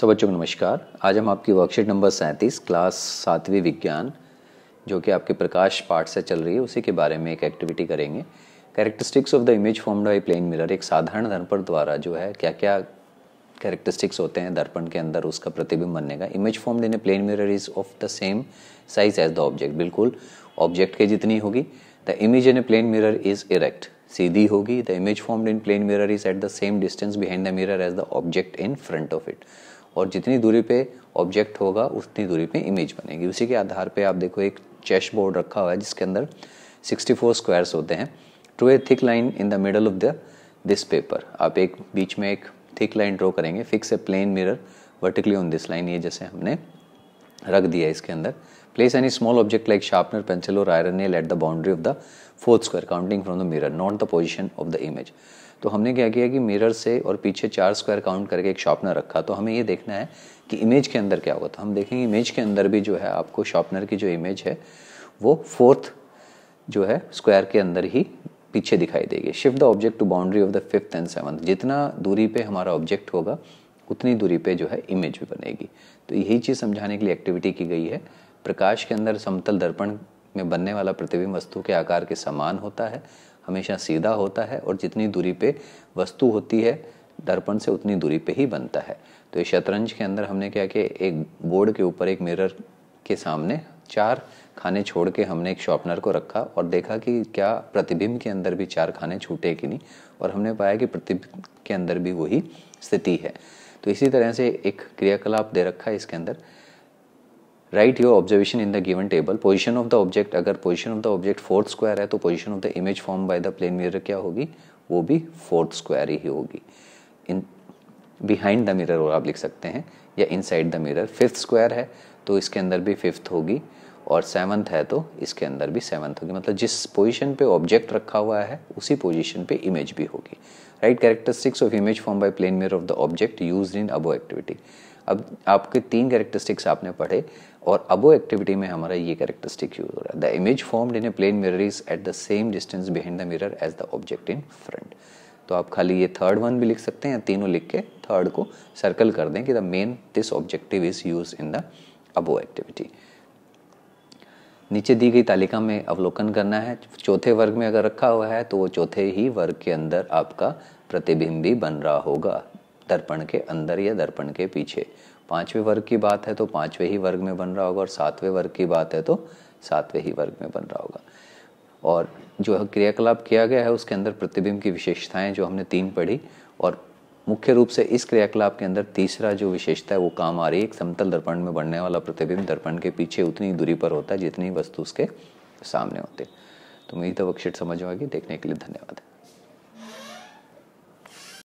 सब बच्चों को नमस्कार आज हम आपकी वर्कशीट नंबर सैंतीस क्लास सातवीं विज्ञान जो कि आपके प्रकाश पाठ से चल रही है उसी के बारे में एक एक्टिविटी करेंगे characteristics of the image form by plane mirror एक साधारण दर्पण द्वारा जो है क्या क्या कैरेक्टरिस्टिक्स होते हैं दर्पण के अंदर उसका प्रतिबिंब बनने का इमेज फॉर्म देने plane mirror is of the same size as the object बिल्कुल ऑब्जेक्ट के जितनी होगी the image in a plane mirror is erect सीधी होगी the image formed in plane mirror is at the same distance behind the mirror as the object in front of it और जितनी दूरी पे ऑब्जेक्ट होगा उतनी दूरी पे इमेज बनेगी उसी के आधार पे आप देखो एक चेस बोर्ड रखा हुआ है जिसके अंदर 64 स्क्वायर्स होते हैं draw a thick line in the middle of the this paper आप एक बीच में एक थिक लाइन ड्रॉ करेंगे fix a plane mirror vertically on this line ये जैसे हमने रख दिया इसके अंदर place any small object like sharpener pencil और iron nail at the boundary of the fourth square counting from the mirror note the position of the image तो हमने क्या किया कि मिरर से और पीछे चार स्क्वायर काउंट करके एक शार्पनर रखा तो हमें ये देखना है कि इमेज के अंदर क्या होगा तो हम देखेंगे इमेज के अंदर भी जो है आपको शार्पनर की जो इमेज है वो फोर्थ जो है स्क्वायर के अंदर ही पीछे दिखाई देगी shift the object to boundary of the fifth and seventh जितना दूरी पे हमारा ऑब्जेक्ट होगा उतनी दूरी पे जो है इमेज भी बनेगी तो यही चीज़ समझाने के लिए एक्टिविटी की गई है प्रकाश के अंदर समतल दर्पण में बनने वाला प्रतिबिंब वस्तु के आकार के समान होता है हमेशा सीधा होता है और जितनी दूरी पे वस्तु होती है दर्पण से उतनी दूरी पे ही बनता है तो इस शतरंज के अंदर हमने क्या किया एक बोर्ड के ऊपर एक मिरर के सामने चार खाने छोड़ के हमने एक शॉर्पनर को रखा और देखा कि क्या प्रतिबिंब के अंदर भी चार खाने छूटे कि नहीं और हमने पाया कि प्रतिबिंब के अंदर भी वही स्थिति है तो इसी तरह से एक क्रियाकलाप दे रखा है इसके अंदर write your observation in the given table position of the object अगर position of the object fourth square है तो position of the image form by the plane mirror क्या होगी वो भी फोर्थ स्क्वायर ही होगी इन बिहाइंड द मिरर और आप लिख सकते हैं या inside the mirror fifth square है तो इसके अंदर भी फिफ्थ होगी और सेवन्थ है तो इसके अंदर भी सेवन्थ होगी मतलब जिस पोजीशन पे ऑब्जेक्ट रखा हुआ है उसी पोजीशन पे इमेज भी होगी right characteristics of image form by plane mirror of the object use in above activity अब आपके तीन कैरेक्टरिस्टिक्स आपने पढ़े और अबो एक्टिविटी में हमारा ये कैरेक्टरिस्टिक यूज हो रहा है the image formed in a plane mirror is at the same distance behind the mirror as the object in front तो आप खाली ये थर्ड वन भी लिख सकते हैं तीनों लिख के थर्ड को सर्कल कर दें कि the main this objective is use in the above activity नीचे दी गई तालिका में अवलोकन करना है चौथे वर्ग में अगर रखा हुआ है तो वो चौथे ही वर्ग के अंदर आपका प्रतिबिंब भी बन रहा होगा दर्पण के अंदर या दर्पण के पीछे पांचवें वर्ग की बात है तो पांचवें ही वर्ग में बन रहा होगा और सातवें वर्ग की बात है तो सातवें ही वर्ग में बन रहा होगा और जो क्रियाकलाप किया गया है उसके अंदर प्रतिबिंब की विशेषताएं जो हमने तीन पढ़ी और मुख्य रूप से इस क्रियाकलाप के अंदर तीसरा जो विशेषता है वो काम आ रही है एक समतल दर्पण में बढ़ने वाला प्रतिबिंब दर्पण के पीछे उतनी दूरी पर होता है जितनी वस्तु उसके सामने होते तो मेरी तो वर्कशीट समझ में आएगी देखने के लिए धन्यवाद